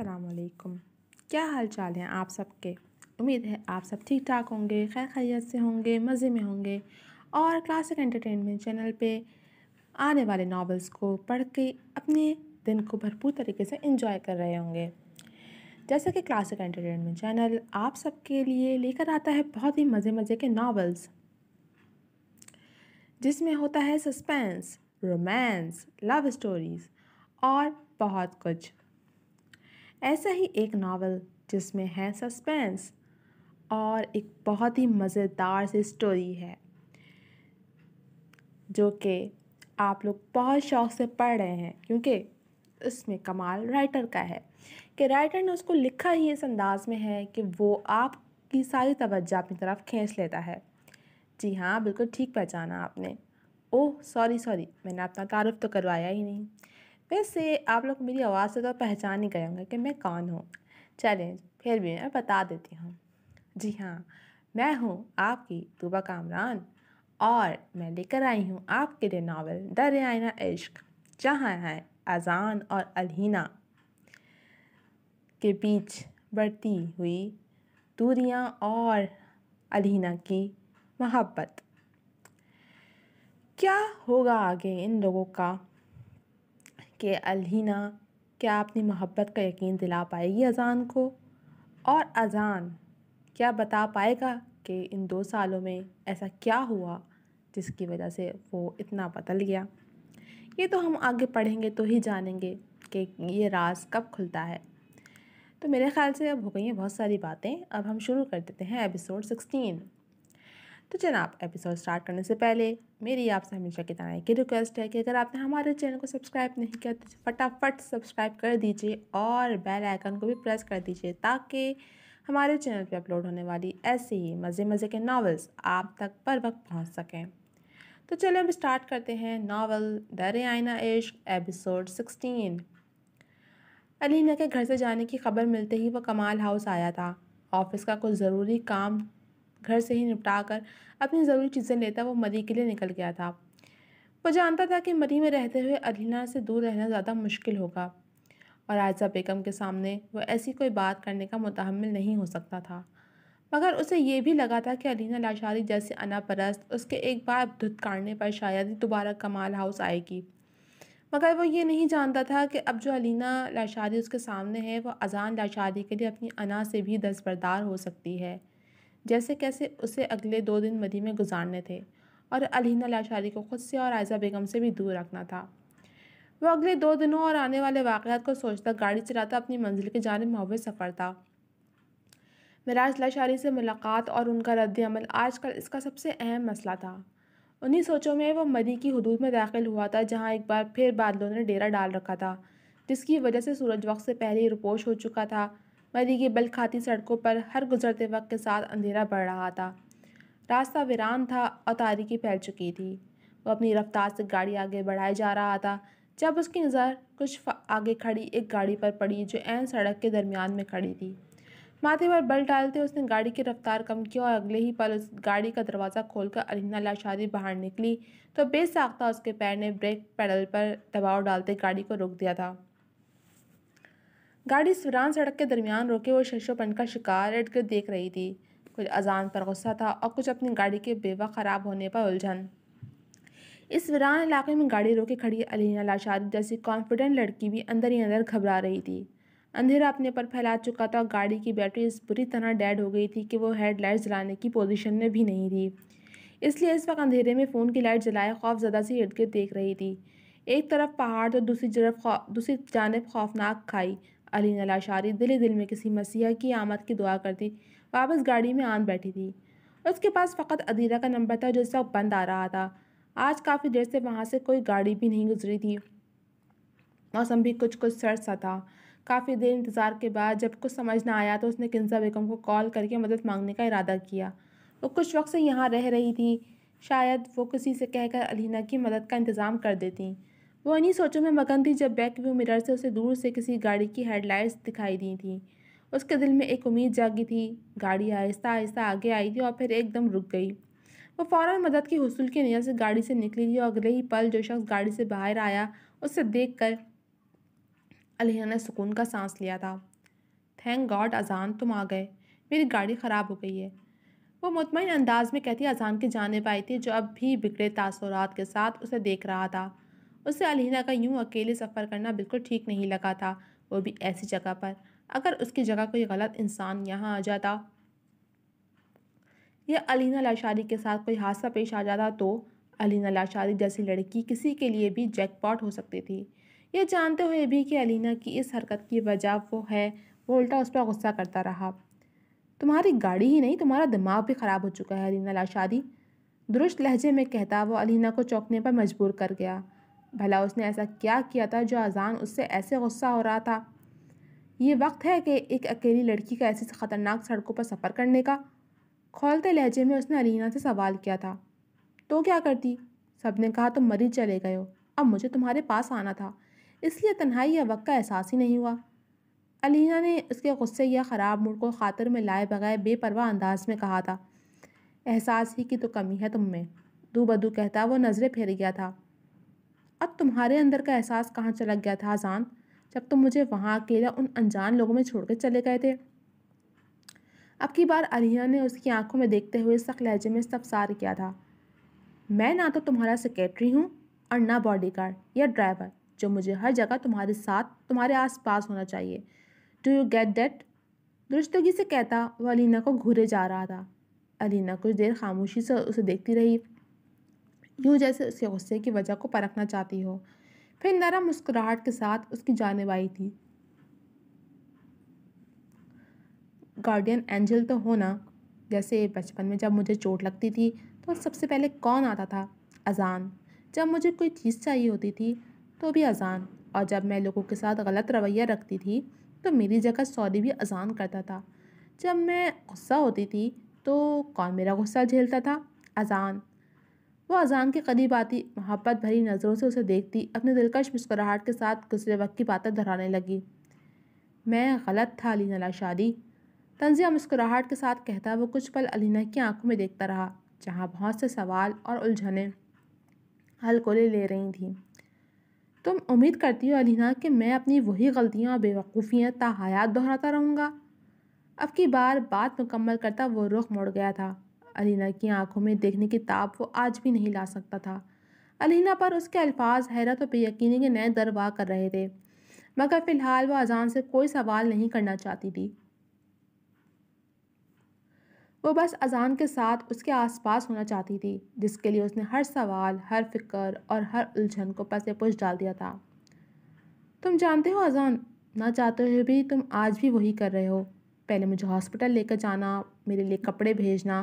असलकम क्या हाल चाल हैं आप सबके उम्मीद है आप सब ठीक ठाक होंगे खैर खैत से होंगे मज़े में होंगे और क्लासिक एंटरटेनमेंट चैनल पे आने वाले नावल्स को पढ़ के अपने दिन को भरपूर तरीके से इंजॉय कर रहे होंगे जैसा कि क्लासिक एंटरटेनमेंट चैनल आप सबके लिए लेकर आता है बहुत ही मज़े मज़े के नावल्स जिसमें होता है सस्पेंस रोमांस लव स्टोरीज़ और बहुत कुछ ऐसा ही एक नावल जिसमें है सस्पेंस और एक बहुत ही मज़ेदार सी स्टोरी है जो कि आप लोग बहुत शौक से पढ़ रहे हैं क्योंकि इसमें कमाल राइटर का है कि राइटर ने उसको लिखा ही इस अंदाज में है कि वो आपकी सारी तवज्जो अपनी तरफ खींच लेता है जी हाँ बिल्कुल ठीक पहचाना आपने ओह सॉरी सॉरी मैंने अपना तारुफ़ तो करवाया ही नहीं वैसे आप लोग मेरी आवाज़ से तो पहचान ही गए होंगे कि मैं कौन हूँ चलें फिर भी मैं बता देती हूँ जी हाँ मैं हूँ आपकी तुबा कामरान और मैं लेकर आई हूँ आपके लिए नावल दरियाना इश्क जहाँ है अजान और अलहना के बीच बढ़ती हुई दूरियाँ और अलहना की मोहब्बत क्या होगा आगे इन लोगों का कि अलहना क्या अपनी मोहब्बत का यकीन दिला पाएगी अज़ान को और अज़ान क्या बता पाएगा कि इन दो सालों में ऐसा क्या हुआ जिसकी वजह से वो इतना बदल गया ये तो हम आगे पढ़ेंगे तो ही जानेंगे कि ये राज कब खुलता है तो मेरे ख्याल से अब हो गई हैं बहुत सारी बातें अब हम शुरू कर देते हैं एपिसोड सिक्सटीन तो जनाब एपिसोड स्टार्ट करने से पहले मेरी आपसे हमेशा की तरह एक रिक्वेस्ट है कि अगर आपने हमारे चैनल को सब्सक्राइब नहीं किया तो फटाफट सब्सक्राइब कर दीजिए और बेल आइकन को भी प्रेस कर दीजिए ताकि हमारे चैनल पर अपलोड होने वाली ऐसे ही मज़े मज़े के नावल्स आप तक पर वक्त पहुँच सकें तो चलिए अब स्टार्ट करते हैं नावल दर आइना इश्क एपिसोड सिक्सटीन अलीना के घर से जाने की खबर मिलते ही वह कमाल हाउस आया था ऑफिस का कुछ ज़रूरी काम घर से ही निपटाकर अपनी ज़रूरी चीज़ें लेता वो मरी के लिए निकल गया था वो जानता था कि मरी में रहते हुए अलीना से दूर रहना ज़्यादा मुश्किल होगा और आयजा बेगम के सामने वो ऐसी कोई बात करने का मुतहमल नहीं हो सकता था मगर उसे यह भी लगा था कि अलीना लाशारी जैसे अनापरस्त उसके एक बार धुत काटने पर शायद ही दोबारा कमाल हाउस आएगी मगर वो ये नहीं जानता था कि अब जो अलीना लाशारी उसके सामने है वो अजान लाशारी के लिए अपनी अना से भी दस्तबरदार हो सकती है जैसे कैसे उसे अगले दो दिन मदी में गुजारने थे और अलहिना लाशारी को खुद से और आयजा बेगम से भी दूर रखना था वह अगले दो दिनों और आने वाले वाक़ात को सोचता गाड़ी चलाता अपनी मंजिल की जाने मुहव सफ़र था मिराज लाशारी से मुलाकात और उनका रद्द अमल आजकल इसका सबसे अहम मसला था उन्हीं सोचों में वो मदी की हदूद में दाखिल हुआ था जहाँ एक बार फिर बादलों ने डेरा डाल रखा था जिसकी वजह से सूरज वक्त से पहले रुपोश हो चुका था मरी की बल खाती सड़कों पर हर गुजरते वक्त के साथ अंधेरा बढ़ रहा था रास्ता वीरान था और तारीखी फैल चुकी थी वो अपनी रफ्तार से गाड़ी आगे बढ़ाए जा रहा था जब उसकी नज़र कुछ आगे खड़ी एक गाड़ी पर पड़ी जो एन सड़क के दरमियान में खड़ी थी माथे पर बल डालते उसने गाड़ी की रफ्तार कम की और अगले ही पल उस गाड़ी का दरवाज़ा खोलकर अरिना लाशादी बाहर निकली तो बेसाख्ता उसके पैर ने ब्रेक पैडल पर दबाव डालते गाड़ी को रोक दिया था गाड़ी वीरान सड़क के दरमियान रोके हुए शशोपन का शिकार इर्द देख रही थी कुछ अजान पर गुस्सा था और कुछ अपनी गाड़ी के बेवा ख़राब होने पर उलझन इस वीरान इलाके में गाड़ी रोके खड़ी अलीना लाशारी जैसी कॉन्फिडेंट लड़की भी अंदर ही अंदर घबरा रही थी अंधेरा अपने पर फैला चुका था और गाड़ी की बैटरी इस बुरी तरह डेड हो गई थी कि वो हेडलाइट जलाने की पोजीशन में भी नहीं थी इसलिए इस वक्त अंधेरे में फ़ोन की लाइट जलाए ज़्यादा से इर्द देख रही थी एक तरफ पहाड़ तो दूसरी तरफ दूसरी जानब खौफनाक खाई अली नलाशारी दिले दिल में किसी मसीहा की आमद की दुआ करती वापस गाड़ी में आन बैठी थी उसके पास फ़कत अदीरा का नंबर था जिससे वो वक्त बंद आ रहा था आज काफ़ी देर से वहाँ से कोई गाड़ी भी नहीं गुजरी थी मौसम भी कुछ कुछ सर सा था काफ़ी देर इंतज़ार के बाद जब कुछ समझ ना आया तो उसने किन्जा बेगम को कॉल करके मदद मांगने का इरादा किया वो कुछ वक्त से यहाँ रह रही थी शायद वो किसी से कहकर अलीना की मदद का इंतज़ाम कर देती वो इन्हीं सोचों में मगन थी जब बैक व्यू मिरर से उसे दूर से किसी गाड़ी की हेडलाइट्स दिखाई दी थी उसके दिल में एक उम्मीद जागी थी गाड़ी आहिस्ता आहिस्ता आगे आई थी और फिर एकदम रुक गई वो फ़ौर मदद की हसूल की नियत से गाड़ी से निकली थी और अगले ही पल जो शख्स गाड़ी से बाहर आया उसे देख कर अलहिना ने सुकून का सांस लिया था थैंक गॉड अजान तुम आ गए मेरी गाड़ी ख़राब हो गई है वो मुतमिन अंदाज में कहती अजान की जानब आई थी जो अब भी बिगड़े तासरात के साथ उसे देख रहा था उसे अलहिना का यूं अकेले सफ़र करना बिल्कुल ठीक नहीं लगा था वो भी ऐसी जगह पर अगर उसकी जगह कोई गलत इंसान यहाँ आ जाता या अलीना लाशारी के साथ कोई हादसा पेश आ जाता तो अलीना लाशारी जैसी लड़की किसी के लिए भी जैकपॉट हो सकती थी यह जानते हुए भी कि अलीना की इस हरकत की वजह वो है वो उल्टा उस पर गुस्सा करता रहा तुम्हारी गाड़ी ही नहीं तुम्हारा दिमाग भी ख़राब हो चुका है अलीना लाशारी दुरुस्त लहजे में कहता वो अलीना को चौंकने पर मजबूर कर गया भला उसने ऐसा क्या किया था जो अजान उससे ऐसे गुस्सा हो रहा था ये वक्त है कि एक अकेली लड़की का ऐसी ख़तरनाक सड़कों पर सफ़र करने का खोलते लहजे में उसने अलीना से सवाल किया था तो क्या करती सब ने कहा तुम मरीज चले गए हो अब मुझे तुम्हारे पास आना था इसलिए तन्हाई या वक्त का एहसास ही नहीं हुआ अलीना ने उसके गुस्से या ख़राब मूड को खातर में लाए बगैर बेपरवाह अंदाज में कहा था एहसास ही की तो कमी है तुम में दू बदू कहता वो नज़रें फेर गया था अब तुम्हारे अंदर का एहसास कहाँ चला गया था आजान जब तुम मुझे वहाँ अकेला उन अनजान लोगों में छोड़ चले गए थे अब की बार अलिया ने उसकी आंखों में देखते हुए सख लहजे में सार किया था मैं ना तो तुम्हारा सेक्रेटरी हूँ और ना बॉडीगार्ड या ड्राइवर जो मुझे हर जगह तुम्हारे साथ तुम्हारे आसपास होना चाहिए डू यू गेट डेट दुरुस्तगी से कहता वह अलीना को घूरे जा रहा था अलीना कुछ देर खामोशी से उसे देखती रही यूँ जैसे उसके गुस्से की वजह को परखना चाहती हो फिर नरम मुस्कुराहट के साथ उसकी जानबाई थी गार्डियन एंजल तो होना जैसे बचपन में जब मुझे चोट लगती थी तो सबसे पहले कौन आता था अजान जब मुझे कोई चीज़ चाहिए होती थी तो भी अजान और जब मैं लोगों के साथ गलत रवैया रखती थी तो मेरी जगह सॉरी भी अजान करता था जब मैं गुस्सा होती थी तो कौन मेरा गुस्सा झेलता था अजान वो अजान के करीब आती मोहब्बत भरी नज़रों से उसे देखती अपने दिलकश मुस्कुराहट के साथ गुजरे वक्त की बातें दोहराने लगी मैं गलत था अली नला शादी तंजिया मुस्कुराहट के साथ कहता वो कुछ पल अलीना की आंखों में देखता रहा जहाँ बहुत से सवाल और उलझने हलकोले ले रही थी तुम उम्मीद करती हो अलीना कि मैं अपनी वही गलतियाँ और बेवकूफ़ियाँ ता हयात दोहराता रहूँगा अब की बार बात मुकम्मल करता वो रुख मुड़ गया था अलीना की आंखों में देखने की ताप वो आज भी नहीं ला सकता था अलीना पर उसके अल्फाज हैरत और बेयकीनी के नए दरवा कर रहे थे मगर फ़िलहाल वह अजान से कोई सवाल नहीं करना चाहती थी वो बस अजान के साथ उसके आसपास होना चाहती थी जिसके लिए उसने हर सवाल हर फिक्र और हर उलझन को पसे पुछ डाल दिया था तुम जानते हो अजान ना चाहते हुए भी तुम आज भी वही कर रहे हो पहले मुझे हॉस्पिटल लेकर जाना मेरे लिए कपड़े भेजना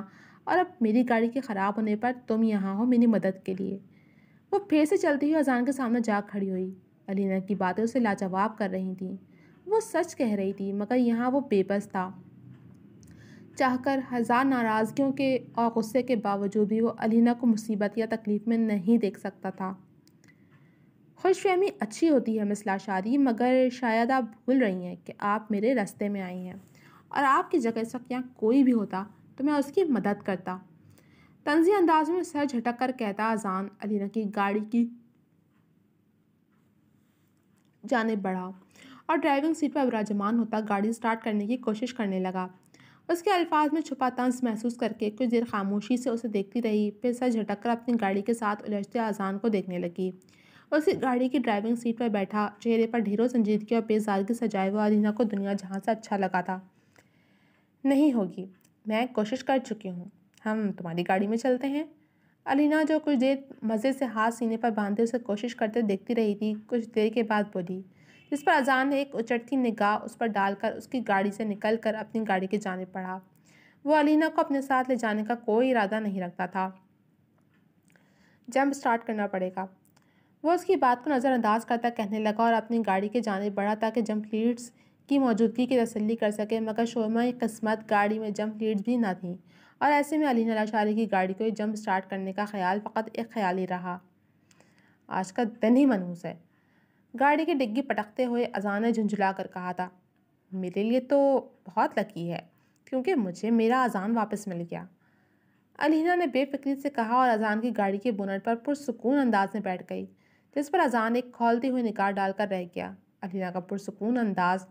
और अब मेरी गाड़ी के ख़राब होने पर तुम यहाँ हो मेरी मदद के लिए वो फिर से चलती हुई अजान के सामने जा खड़ी हुई अलीना की बातें उसे लाजवाब कर रही थी वो सच कह रही थी मगर यहाँ वो बेबस था चाहकर हज़ार नाराज़गियों के और गुस्से के बावजूद भी वो अलीना को मुसीबत या तकलीफ़ में नहीं देख सकता था खुश फहमी अच्छी होती है मिसला शादी मगर शायद आप भूल रही हैं कि आप मेरे रास्ते में आई हैं और आपकी जगह इस वक्त यहाँ कोई भी होता तो मैं उसकी मदद करता तंजी अंदाज में सर झटक कर कहता अजान अलीना की गाड़ी की जाने बढ़ा और ड्राइविंग सीट पर विराजमान होता गाड़ी स्टार्ट करने की कोशिश करने लगा उसके अल्फाज में छुपा तंज महसूस करके कुछ देर खामोशी से उसे देखती रही फिर सर झटक कर अपनी गाड़ी के साथ उलझते अजान को देखने लगी उसी गाड़ी की ड्राइविंग सीट पर बैठा चेहरे पर ढेरों संजीदगी और बेजारगी सजाए हुआ अलीना को दुनिया जहाँ से अच्छा लगा था नहीं होगी मैं कोशिश कर चुकी हूँ हम तुम्हारी गाड़ी में चलते हैं अलीना जो कुछ देर मज़े से हाथ सीने पर बांधे उसे कोशिश करते देखती रही थी कुछ देर के बाद बोली जिस पर अजान ने एक उचटती निगाह उस पर डालकर उसकी गाड़ी से निकल कर अपनी गाड़ी के जाने पड़ा वो अलीना को अपने साथ ले जाने का कोई इरादा नहीं रखता था जंप स्टार्ट करना पड़ेगा वो उसकी बात को नज़रअंदाज करता कहने लगा और अपनी गाड़ी के जाने बढ़ा ताकि जंप लीड्स की मौजूदगी की तसली कर सके मगर शोमा किस्मत गाड़ी में जंप लीड भी ना थी और ऐसे में अली नलाशारी की गाड़ी को जंप स्टार्ट करने का ख्याल फ़कत एक ख्याल ही रहा आज का दिन ही मनहूस है गाड़ी की डिग्गी पटकते हुए अजान ने झुंझुला कर कहा था मेरे लिए तो बहुत लकी है क्योंकि मुझे मेरा अजान वापस मिल गया अलीना ने बेफिक्री से कहा और अजान की गाड़ी के बोनट पर पुरसकून अंदाज में बैठ गई जिस पर अजान एक खोलती हुई निकाह डालकर रह गया अलीना का पुरसकून अंदाज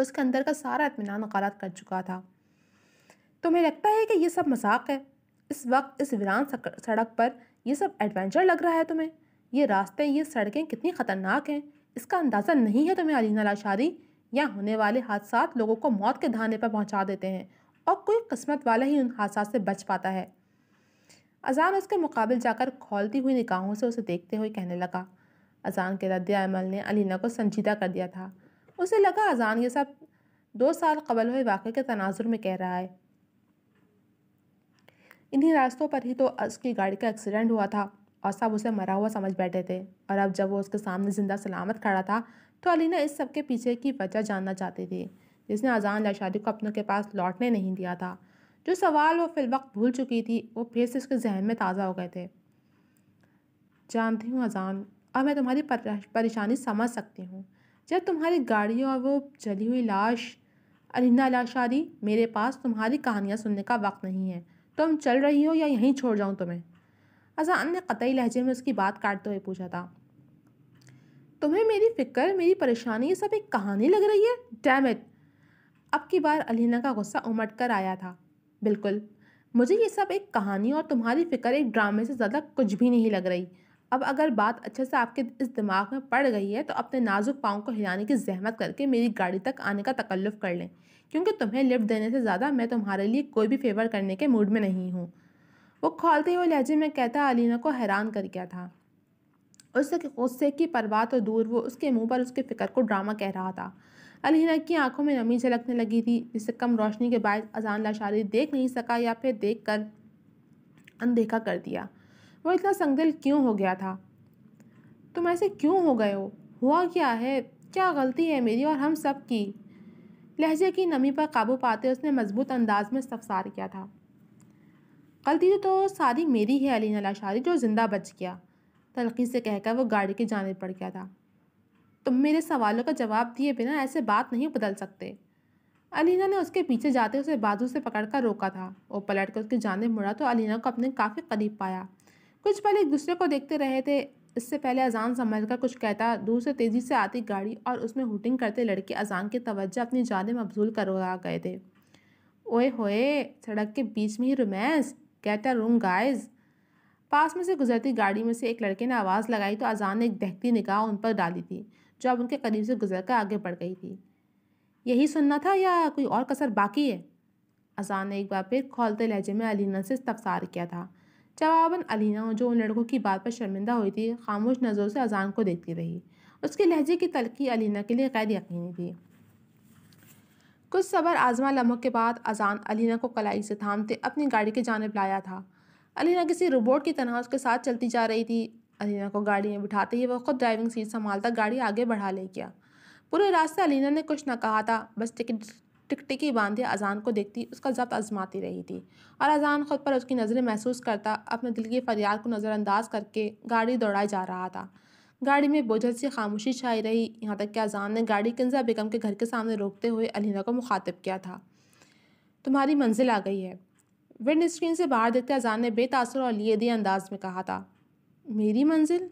उसके अंदर का सारा इतमान गलत कर चुका था तुम्हें लगता है कि यह सब मजाक है इस वक्त इस वीरान सड़क पर यह सब एडवेंचर लग रहा है तुम्हें ये रास्ते ये सड़कें कितनी ख़तरनाक हैं इसका अंदाज़ा नहीं है तुम्हें अलीना लाशारी या होने वाले हादसा लोगों को मौत के धाने पर पहुँचा देते हैं और कोई किस्मत वाला ही उन हादसा से बच पाता है अजान उसके मुकाबल जाकर खोलती हुई निकाहों से उसे देखते हुए कहने लगा अजान के रद्द अमल ने अलीना को संजीदा कर दिया था उसे लगा अजान ये सब दो साल कबल हुए वाक़े के तनाजुर में कह रहा है इन्हीं रास्तों पर ही तो उसकी गाड़ी का एक्सीडेंट हुआ था और सब उसे मरा हुआ समझ बैठे थे और अब जब वो उसके सामने ज़िंदा सलामत खड़ा था तो अलीना इस सब के पीछे की वजह जानना चाहती थी जिसने अजान लाशादी को अपनों के पास लौटने नहीं दिया था जो सवाल वो फिल वक्त भूल चुकी थी वो फिर से उसके जहन में ताज़ा हो गए थे जानती हूँ अजान और मैं तुम्हारी परेशानी समझ सकती हूँ जब तुम्हारी गाड़ियों और वो जली हुई लाश अरिंदा लाशारी मेरे पास तुम्हारी कहानियाँ सुनने का वक्त नहीं है तुम तो चल रही हो या यहीं छोड़ जाऊँ तुम्हें अजान ने कतई लहजे में उसकी बात काटते हुए पूछा था तुम्हें मेरी फ़िक्र मेरी परेशानी ये सब एक कहानी लग रही है डैम इट अब की बार अलीना का गुस्सा उमट कर आया था बिल्कुल मुझे ये सब एक कहानी और तुम्हारी फ़िक्र एक ड्रामे से ज़्यादा कुछ भी नहीं लग रही अब अगर बात अच्छे से आपके इस दिमाग में पड़ गई है तो अपने नाजुक पाँव को हिलाने की जहमत करके मेरी गाड़ी तक आने का तकल्लुफ़ कर लें क्योंकि तुम्हें लिफ्ट देने से ज़्यादा मैं तुम्हारे लिए कोई भी फेवर करने के मूड में नहीं हूँ वो खोलते हुए लहजे में कहता अलीना को हैरान कर गया था उससे गुस्से की परवाह तो दूर वो उसके मुंह पर उसके फ़िक्र को ड्रामा कह रहा था अलीना की आंखों में नमी झलकने लगी थी जिसे कम रोशनी के बाद अजान लाशारी देख नहीं सका या फिर देख कर अनदेखा कर दिया वो इतना संगदिल क्यों हो गया था तुम ऐसे क्यों हो गए हो हुआ क्या है क्या गलती है मेरी और हम सब की लहजे की नमी पर काबू पाते उसने मजबूत अंदाज में सफसार किया था गलती तो, तो सारी मेरी है अली नलाशारी जो ज़िंदा बच गया तलखी से कहकर वो गाड़ी की जाने पड़ गया था तुम मेरे सवालों का जवाब दिए बिना ऐसे बात नहीं बदल सकते अलीना ने उसके पीछे जाते उसे बाजू से पकड़कर रोका था और पलट कर उसकी जानब मुड़ा तो अलीना को अपने काफ़ी करीब पाया कुछ पल एक दूसरे को देखते रहे थे इससे पहले अजान संभल कर कुछ कहता दूर से तेज़ी से आती गाड़ी और उसमें हुटिंग करते लड़के अजान की तवज्जो अपनी जाने मबजूल करवा गए थे ओए होए सड़क के बीच में ही रोमैंस कहता रूम गाइज पास में से गुजरती गाड़ी में से एक लड़के ने आवाज़ लगाई तो अजान ने एक बहती निगाह उन पर डाली थी जो अब उनके करीब से गुजर कर आगे बढ़ गई थी यही सुनना था या कोई और कसर बाकी है अजान ने एक बार फिर खोलते लहजे में अलीना से तबसार किया था जवाबन अलीना जो उन लड़कों की बात पर शर्मिंदा हुई थी खामोश नज़रों से अजान को देखती रही उसके लहजे की तलखी अलीना के लिए गैर यकीनी थी कुछ सबर आजमा लम्हों के बाद अजान अलीना को कलाई से थामते अपनी गाड़ी की जानब लाया था अलीना किसी रोबोट की तरह उसके साथ चलती जा रही थी अलीना को गाड़ी में बिठाते ही वह खुद ड्राइविंग सीट संभालता गाड़ी आगे बढ़ा ले गया पूरे रास्ते अलीना ने कुछ न कहा था बस टिकट टिकटिकी बांधे अजान को देखती उसका जब्त आजमाती रही थी और अजान खुद पर उसकी नज़रें महसूस करता अपने दिल की फरियाद को नज़रअंदाज करके गाड़ी दौड़ाए जा रहा था गाड़ी में बोझल सी खामोशी छाई रही यहाँ तक कि अजान ने गाड़ी किन्जा बेगम के घर के सामने रोकते हुए अलीना को मुखातिब किया था तुम्हारी मंजिल आ गई है विंड स्क्रीन से बाहर देखते अजान ने बेतासर और लिए दिए अंदाज में कहा था मेरी मंजिल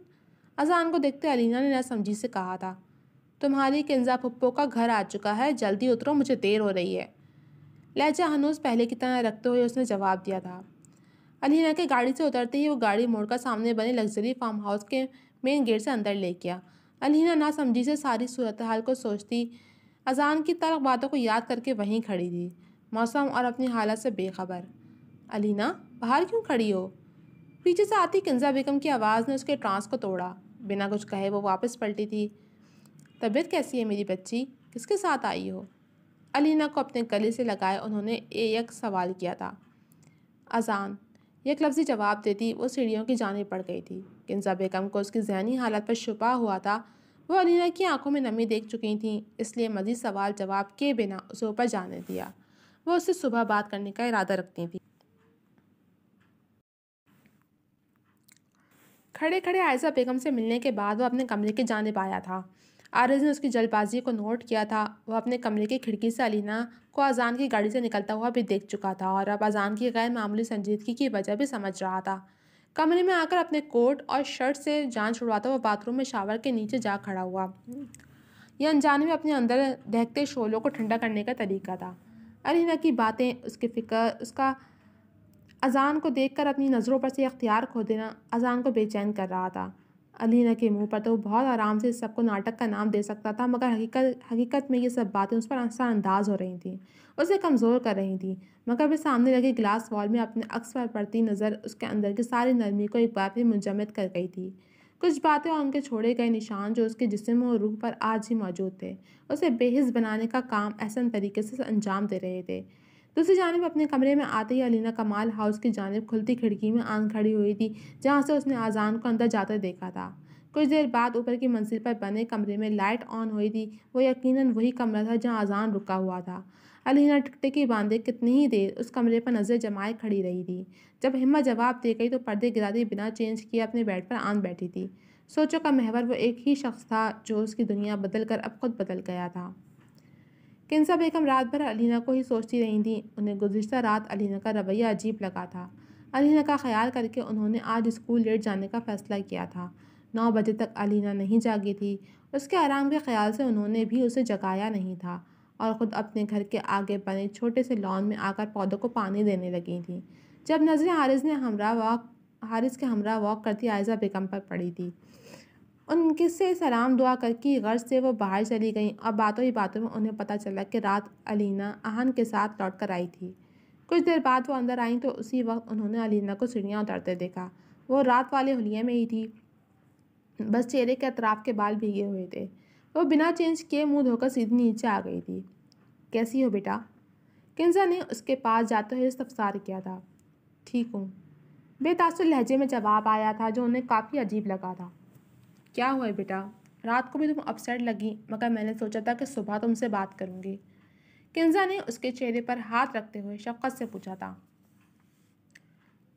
अजान को देखते अलीना ने समझी से कहा था तुम्हारी किंजा पप्पो का घर आ चुका है जल्दी उतरो मुझे देर हो रही है लहजा हनूस पहले की तरह रखते हुए उसने जवाब दिया था अलीना के गाड़ी से उतरते ही वो गाड़ी मोड़कर सामने बने लग्जरी फार्म हाउस के मेन गेट से अंदर ले गया अलीना ना समझी से सारी सूरत हाल को सोचती अजान की तरह बातों को याद करके वहीं खड़ी थी मौसम और अपनी हालत से बेखबर अलीना बाहर क्यों खड़ी हो पीछे से आती किंजा बेगम की आवाज़ ने उसके ट्रांस को तोड़ा बिना कुछ कहे वो वापस पलटी थी तबीयत कैसी है मेरी बच्ची किसके साथ आई हो अलीना को अपने गले से लगाए उन्होंने एक सवाल किया था अजान एक लफ्ज़ी जवाब देती वो सीढ़ियों की जाने पड़ गई थी किन्जा बेगम को उसकी जहनी हालत पर छुपा हुआ था वो अलीना की आंखों में नमी देख चुकी थीं इसलिए मजीद सवाल जवाब के बिना उसे ऊपर जाने दिया वो उससे सुबह बात करने का इरादा रखती थी खड़े खड़े आयजा बेगम से मिलने के बाद वो अपने कमरे के जाने पाया था आरज ने उसकी जल्दबाजी को नोट किया था वह अपने कमरे की खिड़की से अलीना को अजान की गाड़ी से निकलता हुआ भी देख चुका था और अब अजान की गैर मामूली संजीदगी की वजह भी समझ रहा था कमरे में आकर अपने कोट और शर्ट से जान छुड़वाता हुआ बाथरूम में शावर के नीचे जा खड़ा हुआ यह अनजान में अपने अंदर दहकते शोलों को ठंडा करने का तरीका था अलीना की बातें उसकी फ़िक्र उसका अजान को देखकर अपनी नज़रों पर से अख्तियार खो देना अजान को बेचैन कर रहा था अलीना के मुंह पर तो वो बहुत आराम से सबको नाटक का नाम दे सकता था मगर हकीकत हकीकत में ये सब बातें उस पर अंदाज हो रही थी उसे कमज़ोर कर रही थी मगर वे सामने लगे ग्लास वॉल में अपने अक्स पर पड़ती नज़र उसके अंदर की सारी नरमी को एक बार फिर मुंजमद कर गई थी कुछ बातें और उनके छोड़े गए निशान जो उसके जिसम और रूह पर आज ही मौजूद थे उसे बेहिस बनाने का काम ऐसा तरीके से अंजाम दे रहे थे दूसरी जानब अपने कमरे में आते ही अलीना कमाल हाउस की जानब खुलती खिड़की में आन खड़ी हुई थी जहाँ से उसने आजान को अंदर जाते देखा था कुछ देर बाद ऊपर की मंजिल पर बने कमरे में लाइट ऑन हुई थी वो यकीनन वही कमरा था जहाँ आजान रुका हुआ था अलीना टिकटिकी बांधे कितनी ही देर उस कमरे पर नज़र जमाए खड़ी रही थी जब हिम्मत जवाब दे गई तो पर्दे गिराती बिना चेंज किए अपने बेड पर आन बैठी थी सोचों का महवर वो एक ही शख्स था जो उसकी दुनिया बदल कर अब खुद बदल गया था किन्सा बेगम रात भर अलीना को ही सोचती रही थी उन्हें गुजशत रात अलीना का रवैया अजीब लगा था अलीना का ख्याल करके उन्होंने आज स्कूल लेट जाने का फ़ैसला किया था नौ बजे तक अलीना नहीं जागी थी उसके आराम के ख्याल से उन्होंने भी उसे जगाया नहीं था और ख़ुद अपने घर के आगे बने छोटे से लॉन में आकर पौधों को पानी देने लगी थी जब नजरें हारिस ने हमरा वॉक हारिस के हमरा वॉक करती आयजा बेगम पर पड़ी थी उनके से सलाम दुआ करके गर्ज से वो बाहर चली गईं और बातों ही बातों में उन्हें पता चला कि रात अलीना आहन के साथ लौट कर आई थी कुछ देर बाद वो अंदर आईं तो उसी वक्त उन्होंने अलीना को सीढ़ियाँ उतरते देखा वो रात वाले हलिया में ही थी बस चेहरे के अतराफ के बाल भीगे हुए थे वो बिना चेंज किए मुंह धोकर सीधी नीचे आ गई थी कैसी हो बेटा किन्जा ने उसके पास जाते हुए इस्तफसार किया था ठीक हूँ बेतासर लहजे में जवाब आया था जो उन्हें काफ़ी अजीब लगा था क्या हुआ बेटा रात को भी तुम अपसेट लगी मगर मैंने सोचा था कि सुबह तुमसे बात करूँगी किन्जा ने उसके चेहरे पर हाथ रखते हुए शक्क़त से पूछा था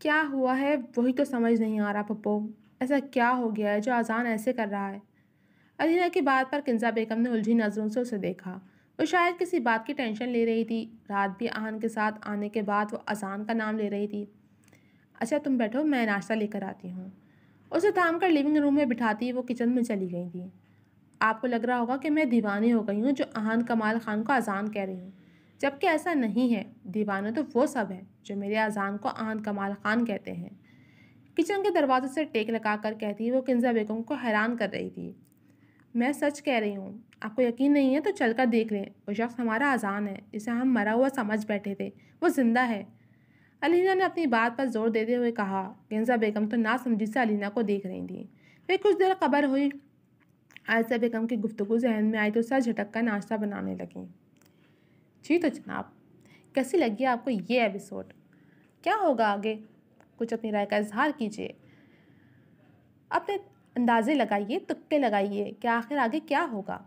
क्या हुआ है वही तो समझ नहीं आ रहा पप्पो ऐसा क्या हो गया है जो अजान ऐसे कर रहा है अलीना की बात पर किन्जा बेगम ने उलझी नज़रों से उसे देखा वो शायद किसी बात की टेंशन ले रही थी रात भी आहन के साथ आने के बाद वो अजान का नाम ले रही थी अच्छा तुम बैठो मैं नाश्ता लेकर आती हूँ उसे थाम कर लिविंग रूम में बिठाती वो किचन में चली गई थी आपको लग रहा होगा कि मैं दीवानी हो गई हूँ जो आहान कमाल खान को अजान कह रही हूँ जबकि ऐसा नहीं है दीवाना तो वो सब है जो मेरे अजान को आहान कमाल खान कहते हैं किचन के दरवाजे से टेक लगा कर कहती वो किन्जा बेगम को हैरान कर रही थी मैं सच कह रही हूँ आपको यकीन नहीं है तो चल कर देख लें वो शख्स हमारा अजान है जिसे हम मरा हुआ समझ बैठे थे वो ज़िंदा है अलीना ने अपनी बात पर जोर देते हुए कहा गेंजा बेगम तो नासमझी से अलीना को देख रही थी फिर कुछ देर खबर हुई आयसा बेगम की गुफ्तगु जहन में आई तो सर झटक कर नाश्ता बनाने लगी जी तो जनाब कैसी लगी आपको ये एपिसोड क्या होगा आगे कुछ अपनी राय का इजहार कीजिए अपने अंदाजे लगाइए तुक्के लगाइए कि आखिर आगे क्या होगा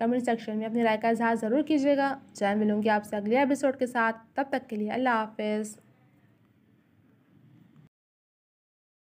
कमेंट सेक्शन में अपनी राय का इजहार ज़रूर कीजिएगा जय मिलूंगी आपसे अगले एपिसोड के साथ तब तक के लिए अल्लाह हाफिज़